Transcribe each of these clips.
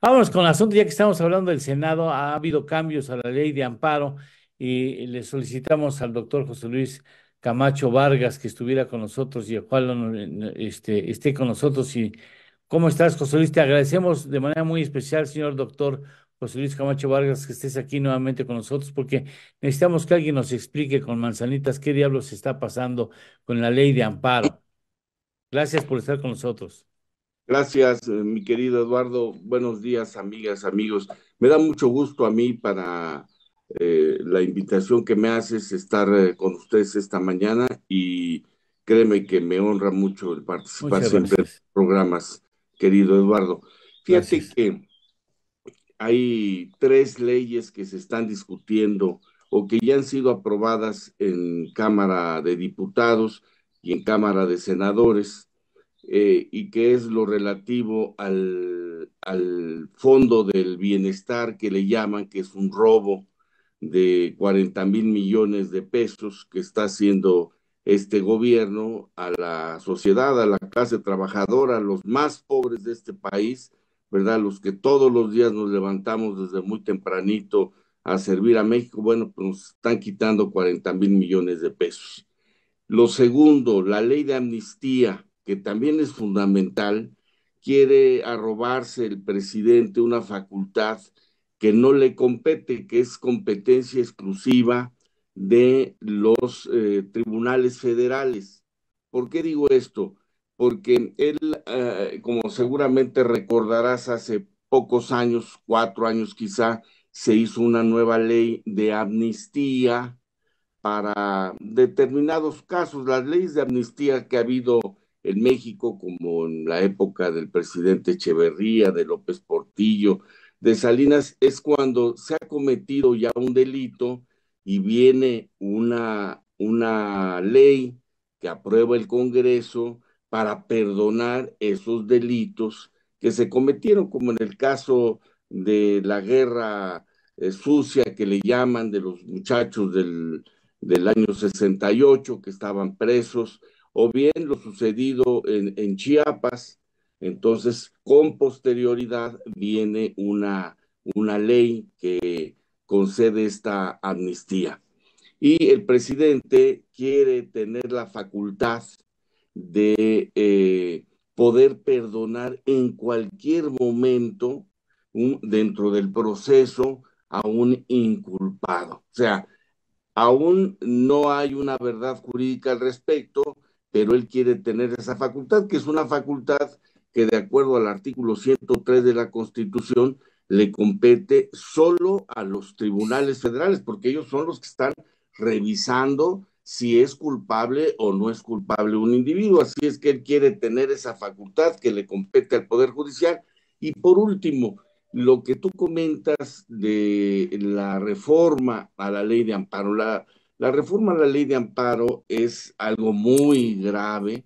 Vamos con el asunto, ya que estamos hablando del Senado, ha habido cambios a la ley de amparo y le solicitamos al doctor José Luis Camacho Vargas que estuviera con nosotros y cual este, esté con nosotros. Y, ¿Cómo estás, José Luis? Te agradecemos de manera muy especial, señor doctor José Luis Camacho Vargas, que estés aquí nuevamente con nosotros, porque necesitamos que alguien nos explique con manzanitas qué diablos está pasando con la ley de amparo. Gracias por estar con nosotros. Gracias, eh, mi querido Eduardo. Buenos días, amigas, amigos. Me da mucho gusto a mí para eh, la invitación que me haces estar eh, con ustedes esta mañana y créeme que me honra mucho el participar de estos programas, querido Eduardo. Fíjate que hay tres leyes que se están discutiendo o que ya han sido aprobadas en Cámara de Diputados y en Cámara de Senadores eh, y que es lo relativo al, al, fondo del bienestar que le llaman, que es un robo de 40 mil millones de pesos que está haciendo este gobierno a la sociedad, a la clase trabajadora, a los más pobres de este país, ¿verdad? Los que todos los días nos levantamos desde muy tempranito a servir a México, bueno, pues nos están quitando 40 mil millones de pesos. Lo segundo, la ley de amnistía, que también es fundamental, quiere arrobarse el presidente una facultad que no le compete, que es competencia exclusiva de los eh, tribunales federales. ¿Por qué digo esto? Porque él, eh, como seguramente recordarás, hace pocos años, cuatro años quizá, se hizo una nueva ley de amnistía para determinados casos, las leyes de amnistía que ha habido en México, como en la época del presidente Echeverría, de López Portillo, de Salinas, es cuando se ha cometido ya un delito y viene una, una ley que aprueba el Congreso para perdonar esos delitos que se cometieron, como en el caso de la guerra eh, sucia que le llaman de los muchachos del, del año 68 que estaban presos o bien lo sucedido en, Chiapas. Entonces, con posterioridad viene una, ley que concede esta amnistía. Y el presidente quiere tener la facultad de eh, poder perdonar en cualquier momento dentro del proceso a un inculpado. O sea, aún no hay una verdad jurídica al respecto pero él quiere tener esa facultad, que es una facultad que de acuerdo al artículo 103 de la Constitución le compete solo a los tribunales federales, porque ellos son los que están revisando si es culpable o no es culpable un individuo. Así es que él quiere tener esa facultad que le compete al Poder Judicial. Y por último, lo que tú comentas de la reforma a la ley de amparo, la, la reforma a la ley de amparo es algo muy grave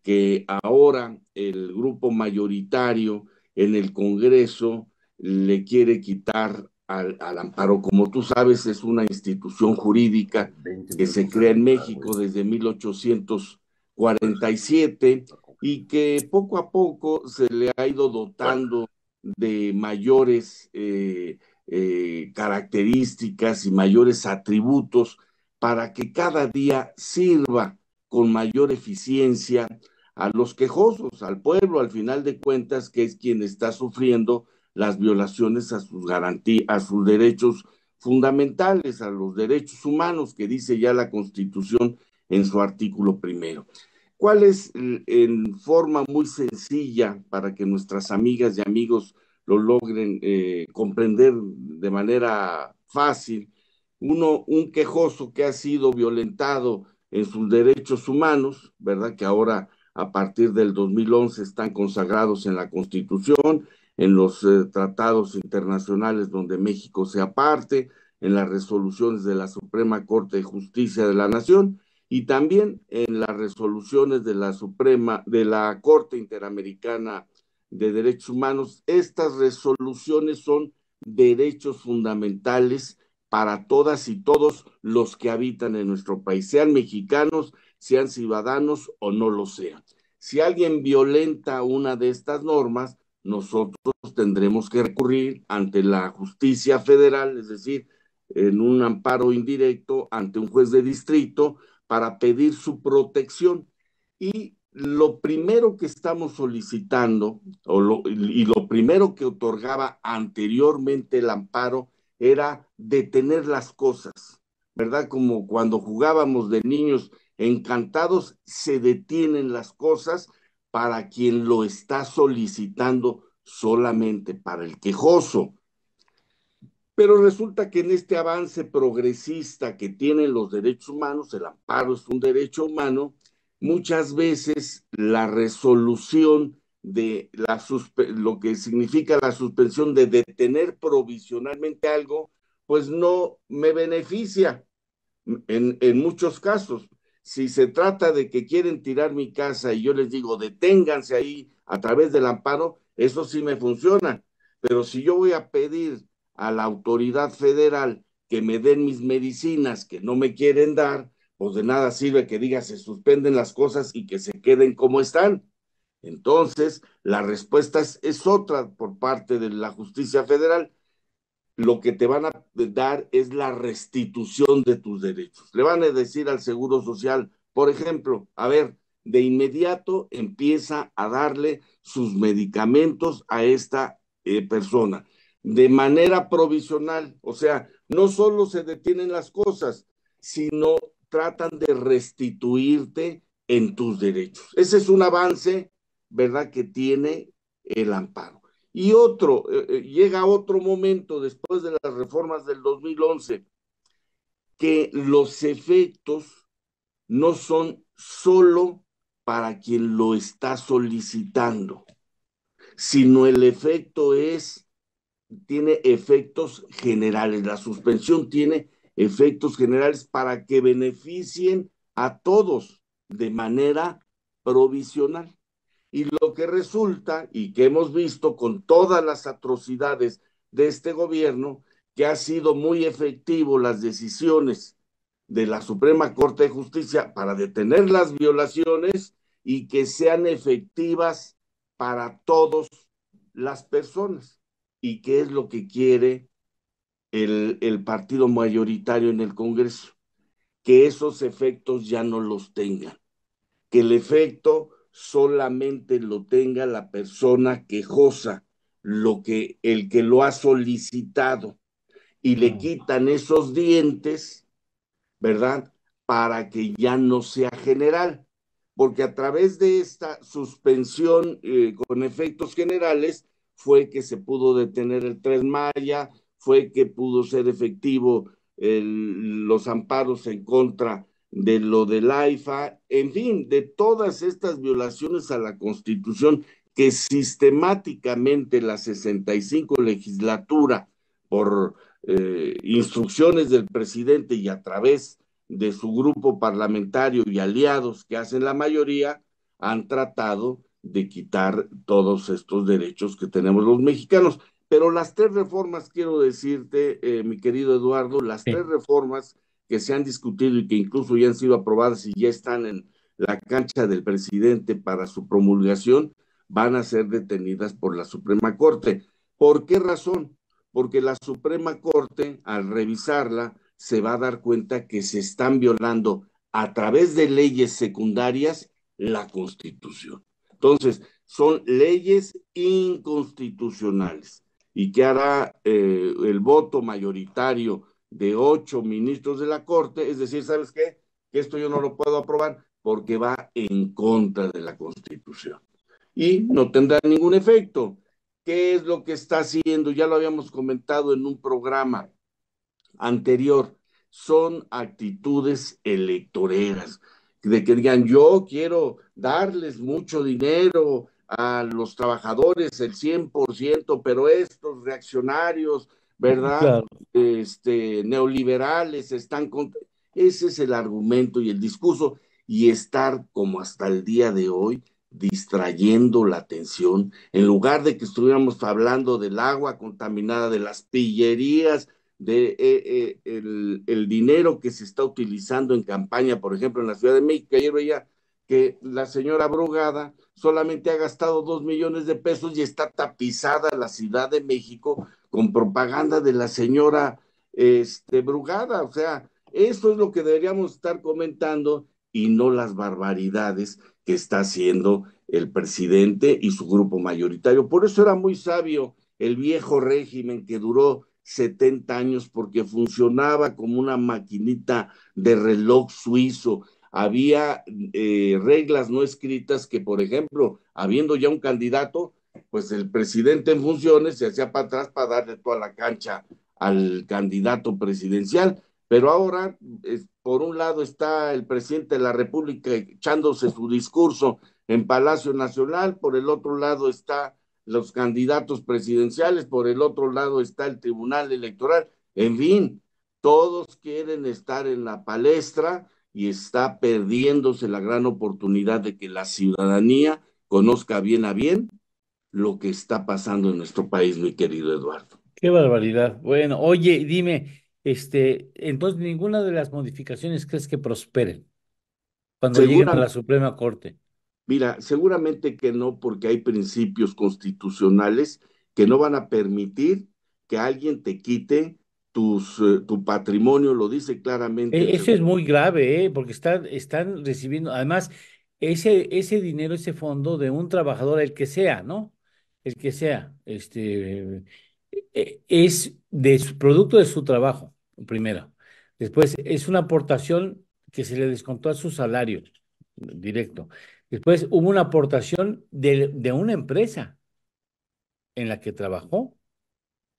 que ahora el grupo mayoritario en el Congreso le quiere quitar al, amparo. Como tú sabes, es una institución jurídica que se crea en México desde 1847 y que poco a poco se le ha ido dotando de mayores eh, eh, características y mayores atributos para que cada día sirva con mayor eficiencia a los quejosos, al pueblo, al final de cuentas, que es quien está sufriendo las violaciones a sus garantías, a sus derechos fundamentales, a los derechos humanos que dice ya la Constitución en su artículo primero. ¿Cuál es en forma muy sencilla para que nuestras amigas y amigos lo logren eh, comprender de manera fácil? uno, un quejoso que ha sido violentado en sus derechos humanos, ¿verdad? Que ahora a partir del 2011 están consagrados en la Constitución, en los eh, tratados internacionales donde México sea parte, en las resoluciones de la Suprema Corte de Justicia de la Nación y también en las resoluciones de la Suprema de la Corte Interamericana de Derechos Humanos. Estas resoluciones son derechos fundamentales para todas y todos los que habitan en nuestro país, sean mexicanos, sean ciudadanos o no lo sean. Si alguien violenta una de estas normas, nosotros tendremos que recurrir ante la justicia federal, es decir, en un amparo indirecto ante un juez de distrito para pedir su protección. Y lo primero que estamos solicitando y lo primero que otorgaba anteriormente el amparo era detener las cosas, ¿verdad? Como cuando jugábamos de niños encantados, se detienen las cosas para quien lo está solicitando solamente, para el quejoso. Pero resulta que en este avance progresista que tienen los derechos humanos, el amparo es un derecho humano, muchas veces la resolución de la lo que significa la suspensión de detener provisionalmente algo, pues no me beneficia en, en muchos casos. Si se trata de que quieren tirar mi casa y yo les digo deténganse ahí a través del amparo, eso sí me funciona. Pero si yo voy a pedir a la autoridad federal que me den mis medicinas que no me quieren dar, pues de nada sirve que diga se suspenden las cosas y que se queden como están. Entonces, la respuesta es, otra por parte de la justicia federal. Lo que te van a dar es la restitución de tus derechos. Le van a decir al Seguro Social, por ejemplo, a ver, de inmediato empieza a darle sus medicamentos a esta eh, persona de manera provisional. O sea, no solo se detienen las cosas, sino tratan de restituirte en tus derechos. Ese es un avance ¿verdad? Que tiene el amparo. Y otro, eh, eh, llega otro momento después de las reformas del 2011, que los efectos no son solo para quien lo está solicitando, sino el efecto es, tiene efectos generales, la suspensión tiene efectos generales para que beneficien a todos de manera provisional. Y lo que resulta, y que hemos visto con todas las atrocidades de este gobierno, que ha sido muy efectivo las decisiones de la Suprema Corte de Justicia para detener las violaciones y que sean efectivas para todas las personas. ¿Y qué es lo que quiere el, el partido mayoritario en el Congreso? Que esos efectos ya no los tengan. Que el efecto solamente lo tenga la persona quejosa, lo que, el que lo ha solicitado. Y le mm. quitan esos dientes, ¿verdad? Para que ya no sea general porque a través de esta suspensión eh, con efectos generales fue que se pudo detener el Tres Maya, fue que pudo ser efectivo los amparos en contra de lo del AIFA, en fin, de todas estas violaciones a la Constitución que sistemáticamente la 65 legislatura, por eh, instrucciones del presidente y a través de su grupo parlamentario y aliados que hacen la mayoría, han tratado de quitar todos estos derechos que tenemos los mexicanos. Pero las tres reformas, quiero decirte, eh, mi querido Eduardo, las tres reformas que se han discutido y que incluso ya han sido aprobadas y ya están en la cancha del presidente para su promulgación, van a ser detenidas por la Suprema Corte. ¿Por qué razón? Porque la Suprema Corte, al revisarla, se va a dar cuenta que se están violando a través de leyes secundarias la Constitución. Entonces, son leyes inconstitucionales. ¿Y qué hará eh, el voto mayoritario de ocho ministros de la Corte, es decir, ¿sabes qué? Que esto yo no lo puedo aprobar porque va en contra de la Constitución. Y no tendrá ningún efecto. ¿Qué es lo que está haciendo? Ya lo habíamos comentado en un programa anterior. Son actitudes electoreras, de que digan, yo quiero darles mucho dinero, a los trabajadores el 100%, pero estos reaccionarios ¿verdad? Este, neoliberales están contra... Ese es el argumento y el discurso y estar como hasta el día de hoy distrayendo la atención, en lugar de que estuviéramos hablando del agua contaminada, de las pillerías, de eh, eh, el, dinero que se está utilizando en campaña, por ejemplo, en la Ciudad de México. Ayer veía que la señora Brugada solamente ha gastado dos millones de pesos y está tapizada la Ciudad de México con propaganda de la señora este, Brugada. O sea, esto es lo que deberíamos estar comentando y no las barbaridades que está haciendo el presidente y su grupo mayoritario. Por eso era muy sabio el viejo régimen que duró 70 años porque funcionaba como una maquinita de reloj suizo. Había eh, reglas no escritas que, por ejemplo, habiendo ya un candidato, pues el presidente en funciones se hacía para atrás para darle toda la cancha al candidato presidencial. Pero ahora, por un lado, está el presidente de la República echándose su discurso en Palacio Nacional, por el otro lado está los candidatos presidenciales, por el otro lado está el Tribunal Electoral, en fin, todos quieren estar en la palestra y está perdiéndose la gran oportunidad de que la ciudadanía conozca bien a bien lo que está pasando en nuestro país, mi querido Eduardo. Qué barbaridad. Bueno, oye, dime, este, entonces ninguna de las modificaciones crees que prosperen cuando lleguen a la Suprema Corte. Mira, seguramente que no, porque hay principios constitucionales que no van a permitir que alguien te quite tus, eh, tu patrimonio, lo dice claramente. E, eso es muy grave, ¿eh? porque están, están recibiendo, además, ese, ese dinero, ese fondo de un trabajador, el que sea, ¿no? el que sea, este, e, es de producto de su trabajo, primero. Después, es una aportación que se le descontó a su salario directo. Después, hubo una aportación de, una empresa en la que trabajó,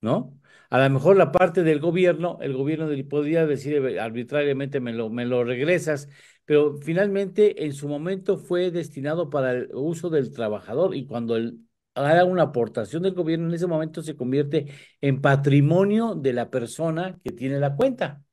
¿no? A lo mejor la parte del gobierno, el gobierno podría decir arbitrariamente me lo, me lo regresas, pero finalmente en su momento fue destinado para el uso del trabajador y cuando el haga una aportación del gobierno, en ese momento se convierte en patrimonio de la persona que tiene la cuenta.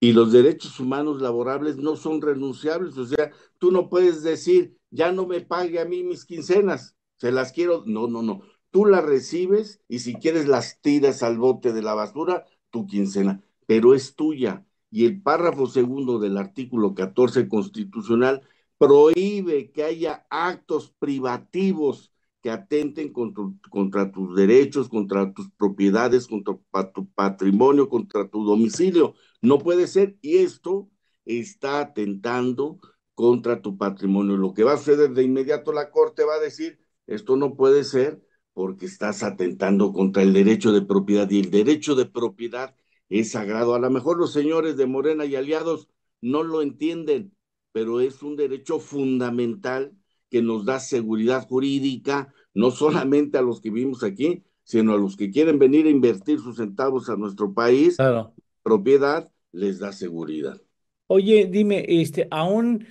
Y los derechos humanos laborables no son renunciables, o sea, tú no puedes decir, ya no me pague a mí mis quincenas, se las quiero, no, no, no, tú las recibes y si quieres las tiras al bote de la basura, tu quincena, pero es tuya. Y el párrafo segundo del artículo 14 constitucional prohíbe que haya actos privativos que atenten contra, tus derechos, contra tus propiedades, contra tu patrimonio, contra tu domicilio. No puede ser y esto está atentando contra tu patrimonio. Lo que va a hacer de inmediato la Corte va a decir, esto no puede ser porque estás atentando contra el derecho de propiedad y el derecho de propiedad es sagrado. A lo mejor los señores de Morena y aliados no lo entienden, pero es un derecho fundamental que nos da seguridad jurídica, no solamente a los que vivimos aquí, sino a los que quieren venir a invertir sus centavos a nuestro país, claro. propiedad les da seguridad. Oye, dime, este, aún,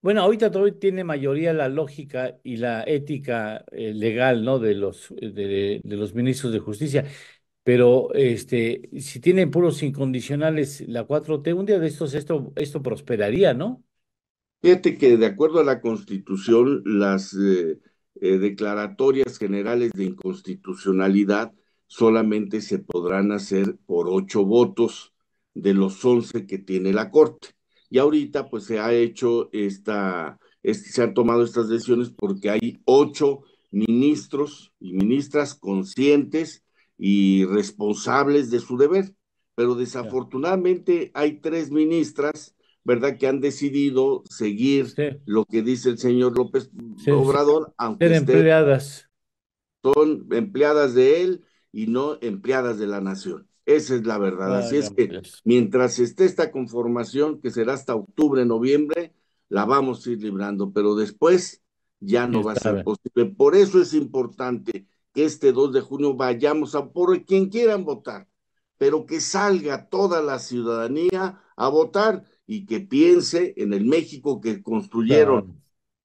bueno, ahorita todavía tiene mayoría la lógica y la ética eh, legal, ¿no? De los, de, los ministros de justicia pero este, si tienen puros incondicionales la 4T, un día de estos esto, esto prosperaría, ¿no? Fíjate que de acuerdo a la Constitución, las eh, eh, declaratorias generales de inconstitucionalidad solamente se podrán hacer por ocho votos de los once que tiene la Corte. Y ahorita pues se ha hecho esta, se han tomado estas decisiones porque hay ocho ministros y ministras conscientes y responsables de su deber. Pero desafortunadamente hay tres ministras ¿verdad? Que han decidido seguir lo que dice el señor López Obrador, aunque empleadas. Son empleadas de él y no empleadas de la nación. Esa es la verdad. Así es que pues. mientras esté esta conformación, que será hasta octubre, noviembre, la vamos a ir librando, pero después ya no va a ser posible. Por eso es importante que este 2 de junio vayamos a por quien quieran votar, pero que salga toda la ciudadanía a votar y que piense en el México que construyeron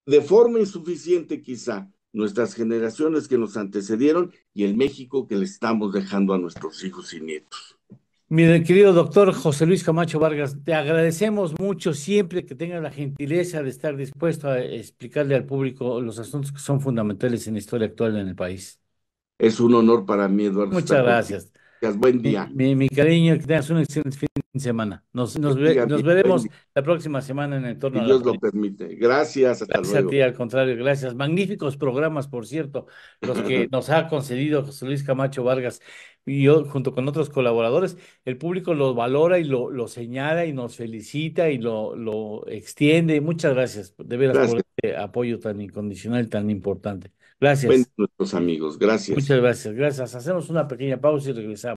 de forma insuficiente quizá nuestras generaciones que nos antecedieron y el México que le estamos dejando a nuestros hijos y nietos. Mi querido doctor José Luis Camacho Vargas, te agradecemos mucho siempre que tenga la gentileza de estar dispuesto a explicarle al público los asuntos que son fundamentales en la historia actual en el país. Es un honor para mí, Eduardo. Muchas gracias. Buen día. Mi, cariño, que tengas un excelente fin semana. Nos, nos, veremos la próxima semana en el torno. Dios lo permite. Gracias. Hasta gracias a ti, al contrario, gracias. Magníficos programas, por cierto, los que nos ha concedido José Luis Camacho Vargas y yo, junto con otros colaboradores. El público lo valora y lo, señala y nos felicita y lo, lo extiende. Muchas gracias, de veras, por este apoyo tan incondicional, tan importante. Gracias. nuestros amigos, gracias. Muchas gracias, gracias. Hacemos una pequeña pausa y regresamos.